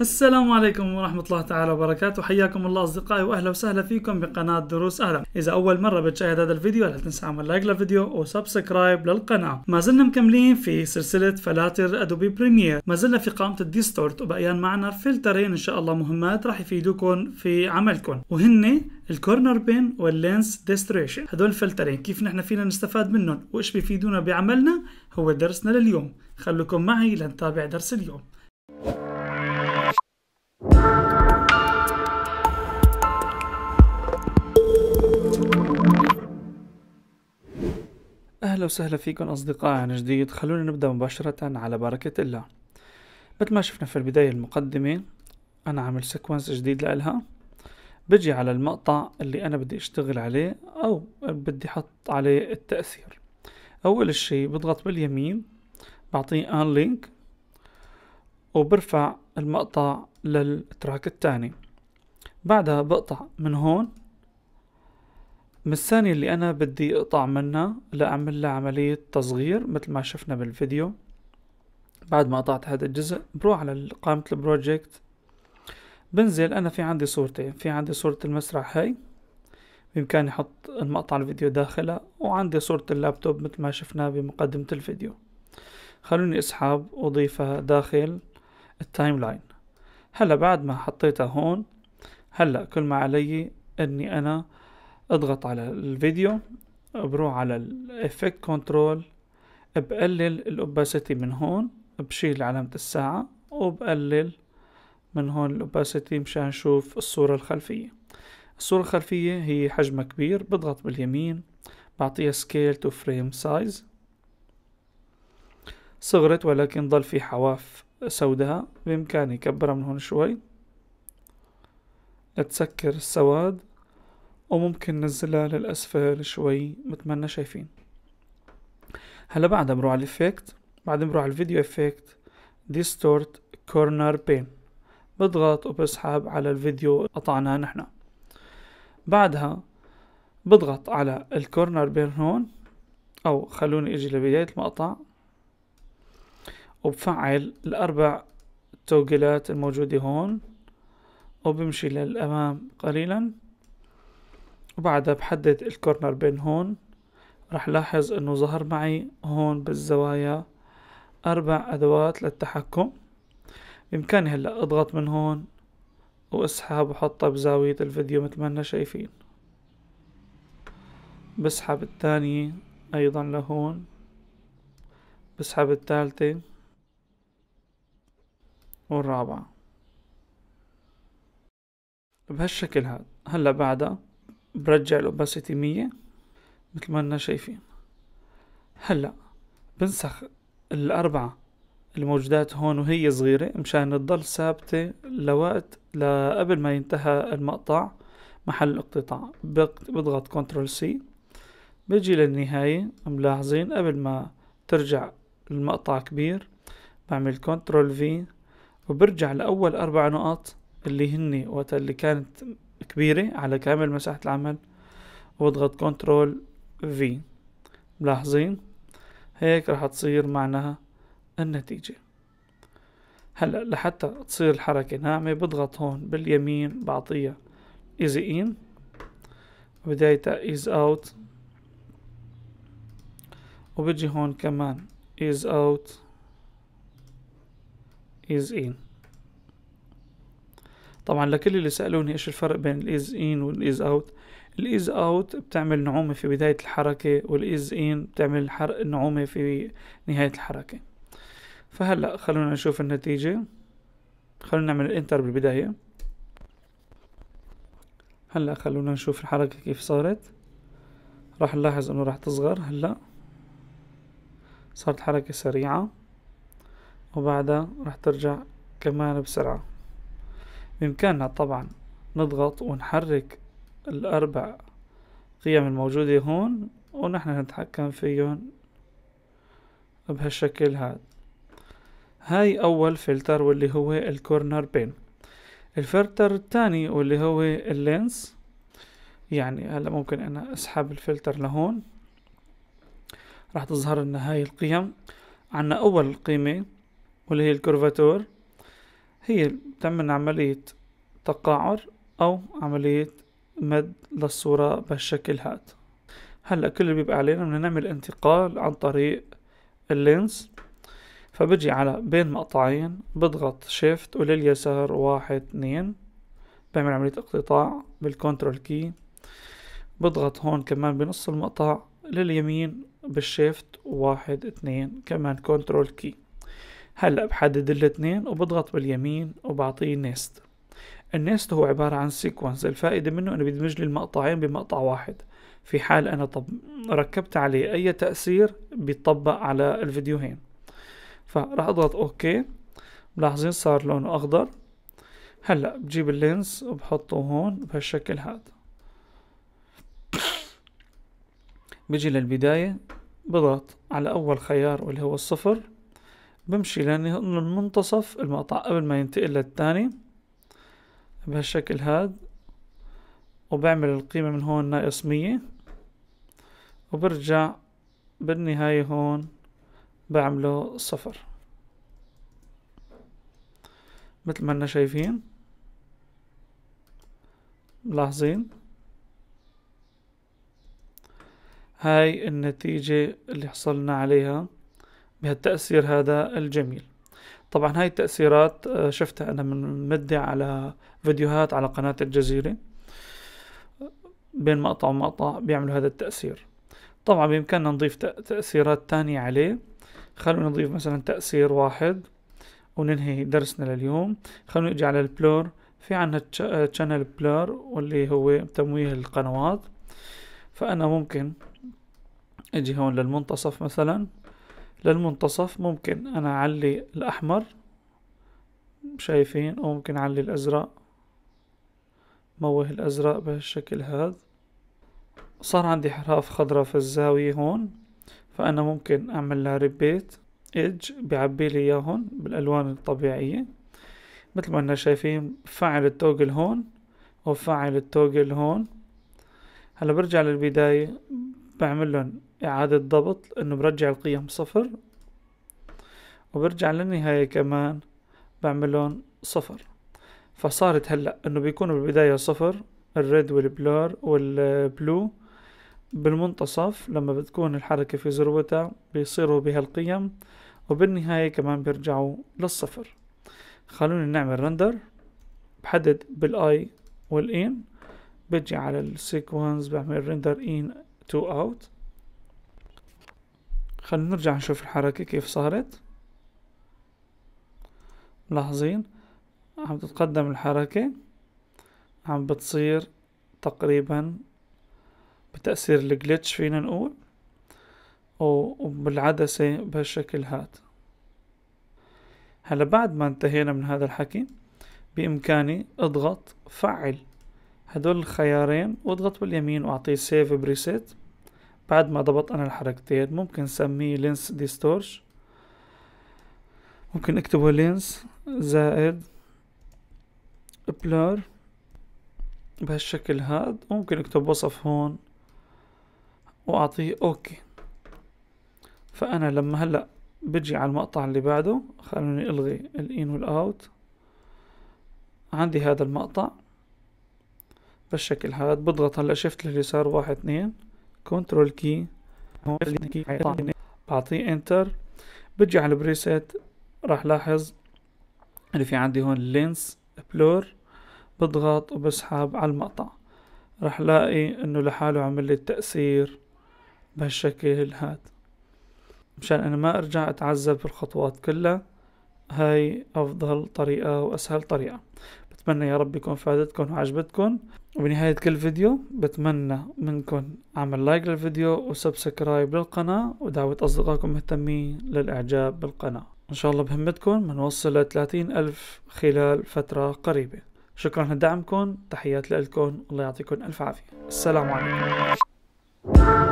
السلام عليكم ورحمة الله تعالى وبركاته حياكم الله أصدقائي وأهلا وسهلا فيكم بقناة دروس أهلا إذا أول مرة بتشاهد هذا الفيديو لا تنسى عمل لايك للفيديو وسبسكرايب للقناة ما زلنا مكملين في سلسلة فلاتر أدوبي بريمير ما زلنا في قائمة الديستورت وبقيان معنا فلترين إن شاء الله مهمات راح يفيدوكم في عملكم وهن الكورنر بين واللينس ديستريشن هدول الفلترين كيف نحن فينا نستفاد منهم وايش بيفيدونا بعملنا هو درسنا لليوم خلوكم معي لنتابع درس اليوم أهلا وسهلا فيكم أصدقائي عن جديد خلونا نبدأ مباشرة على بركة الله مثل ما شفنا في البداية المقدمة أنا عامل سيكونس جديد لإلها بجي على المقطع اللي أنا بدي أشتغل عليه أو بدي أحط عليه التأثير أول شي بضغط باليمين بعطيه ان لينك وبرفع المقطع للتراك التاني بعدها بقطع من هون من الثانية اللي أنا بدي أقطع منها لأعمل لها عملية تصغير مثل ما شفنا بالفيديو بعد ما قطعت هذا الجزء بروح على قائمة البروجكت بنزل أنا في عندي صورتين في عندي صورة المسرح هاي بإمكاني أحط المقطع الفيديو داخلها وعندي صورة اللابتوب مثل ما شفنا بمقدمة الفيديو خلوني أسحب وأضيفها داخل التايم لاين هلا بعد ما حطيتها هون هلا كل ما علي إني أنا اضغط على الفيديو بروح على الافكت كنترول بقلل الاوباسيتي من هون بشيل علامة الساعة وبقلل من هون الاوباسيتي مشان نشوف الصورة الخلفية الصورة الخلفية هي حجمها كبير بضغط باليمين بعطيها سكيل تو فريم سايز صغرت ولكن ضل في حواف سوداء بإمكاني كبرها من هون شوي تسكر السواد وممكن ننزلها للأسفل شوي متل ما شايفين هلا بعدها بروح على الإفكت بعدين بروح على الفيديو إفكت ديستورت كورنر بين بضغط وبسحب على الفيديو قطعناه نحنا بعدها بضغط على الكورنر بين هون أو خلوني أجي لبداية المقطع وبفعل الأربع توجلات الموجودة هون وبمشي للأمام قليلاً وبعدها بحدد الكورنر بين هون رح لاحظ انه ظهر معي هون بالزوايا اربع ادوات للتحكم بامكاني هلا اضغط من هون واسحب وحطها بزاوية الفيديو مثل ما انا شايفين بسحب الثانية ايضا لهون بسحب الثالثة والرابعة بهالشكل هاد هلا بعدها برجع الاوباسيتي مية مثل ما انا شايفين هلا بنسخ الاربعة الموجودات هون وهي صغيرة مشان تضل ثابتة لوقت لقبل ما ينتهى المقطع محل الاقتطاع بضغط كنترول سي بيجي للنهاية ملاحظين قبل ما ترجع المقطع كبير بعمل كنترول في وبرجع لأول أربع نقط اللي هني وقت اللي كانت كبيرة على كامل مساحة العمل واضغط كنترول في ملاحظين هيك رح تصير معنا النتيجة هلا لحتى تصير الحركة ناعمة بضغط هون باليمين بعطيها ايزي ان بدايتها ايز اوت وبجي هون كمان is out is in طبعا لكل اللي سألوني ايش الفرق بين الايز ان والايز اوت الايز اوت بتعمل نعومة في بداية الحركة والايز ان بتعمل حرق نعومة في نهاية الحركة فهلأ خلونا نشوف النتيجة خلونا نعمل انتر بالبداية هلأ خلونا نشوف الحركة كيف صارت راح نلاحظ انه راح تصغر هلأ صارت حركة سريعة وبعدها راح ترجع كمان بسرعة بإمكاننا طبعا نضغط ونحرك الأربع قيم الموجودة هون ونحن نتحكم فيهم بهالشكل هاد هاي أول فلتر واللي هو الكورنر بين الفلتر الثاني واللي هو اللينس يعني هلا ممكن أنا أسحب الفلتر لهون راح تظهر لنا هاي القيم عنا أول قيمة واللي هي الكورفاتور هي بتعمل عملية تقعر أو عملية مد للصورة بالشكل هاد هلا كل اللي بيبقى علينا بدنا نعمل انتقال عن طريق اللينز فبجي على بين مقطعين بضغط شيفت ولليسار واحد اثنين بعمل عملية اقتطاع بالكنترول كي بضغط هون كمان بنص المقطع لليمين بالشيفت واحد اثنين كمان كنترول كي هلا بحدد الاثنين وبضغط باليمين وبعطيه نيست النيست هو عبارة عن سيكونس الفائدة منه انه بيدمج لي المقطعين بمقطع واحد في حال انا طب ركبت عليه اي تأثير بيطبق على الفيديوهين فراح اضغط اوكي ملاحظين صار لونه اخضر هلا بجيب اللينز وبحطه هون بهالشكل هذا بيجي للبداية بضغط على اول خيار واللي هو الصفر بمشي لاني منتصف المقطع قبل ما ينتقل للثاني بهالشكل هاد وبعمل القيمة من هون ناقص مية وبرجع بالنهاية هون بعمله صفر مثل ما انا شايفين ملاحظين هاي النتيجة اللي حصلنا عليها بهالتأثير هذا الجميل طبعا هاي التأثيرات آه، شفتها أنا من مدة على فيديوهات على قناة الجزيرة بين مقطع ومقطع بيعملوا هذا التأثير طبعا بإمكاننا نضيف تأثيرات تانية عليه خلونا نضيف مثلا تأثير واحد وننهي درسنا لليوم خلونا نجي على البلور في عنا تشانل آه، بلور واللي هو تمويه القنوات فأنا ممكن اجي هون للمنتصف مثلا للمنتصف ممكن انا اعلي الاحمر شايفين وممكن اعلي الازرق موه الازرق بهالشكل هذا صار عندي حراف خضراء في الزاوية هون فانا ممكن اعمل لها ريبيت ايدج بيعبي لي اياهن بالالوان الطبيعية مثل ما انا شايفين فعل التوجل هون وفعل التوجل هون هلا برجع للبداية بعمل لهم إعادة ضبط إنه برجع القيم صفر وبرجع للنهاية كمان بعملهم صفر فصارت هلأ إنه بيكونوا بالبداية صفر الريد والبلور والبلو بالمنتصف لما بتكون الحركة في ذروتها بيصيروا بهالقيم وبالنهاية كمان بيرجعوا للصفر خلونا نعمل رندر بحدد بالاي والان بجي على السيكونس بعمل رندر ان تو اوت خلينا نرجع نشوف الحركة كيف صارت ملاحظين عم تتقدم الحركة عم بتصير تقريبا بتأثير الجلتش فينا نقول وبالعدسة بهالشكل هاد هلا بعد ما انتهينا من هذا الحكي بإمكاني اضغط فعل هدول الخيارين واضغط باليمين واعطيه سيف بريسيت بعد ما ضبط انا الحركتين ممكن سميه لينس ديستورش ممكن اكتبه لينس زائد بلور بهالشكل هاد ممكن اكتب وصف هون واعطيه اوكي فانا لما هلا بجي على المقطع اللي بعده خلوني الغي الان والاوت عندي هذا المقطع بالشكل هذا بضغط هلا شفت لليسار واحد اثنين كنترول كي هون بعطيه انتر برجع على البريسيت راح لاحظ اللي في عندي هون لينس بلور بضغط وبسحب على المقطع راح لاقي انه لحاله عمل لي التأثير بهالشكل هاد مشان انا ما ارجع اتعذب في الخطوات كلها هاي افضل طريقة واسهل طريقة بتمنى يا رب يكون فادتكم وعجبتكم وبنهاية كل فيديو بتمنى منكم عمل لايك للفيديو وسبسكرايب للقناة ودعوة أصدقائكم المهتمين للإعجاب بالقناة إن شاء الله بهمتكم منوصل 30 ألف خلال فترة قريبة شكرا لدعمكم تحيات لكم الله يعطيكم ألف عافية السلام عليكم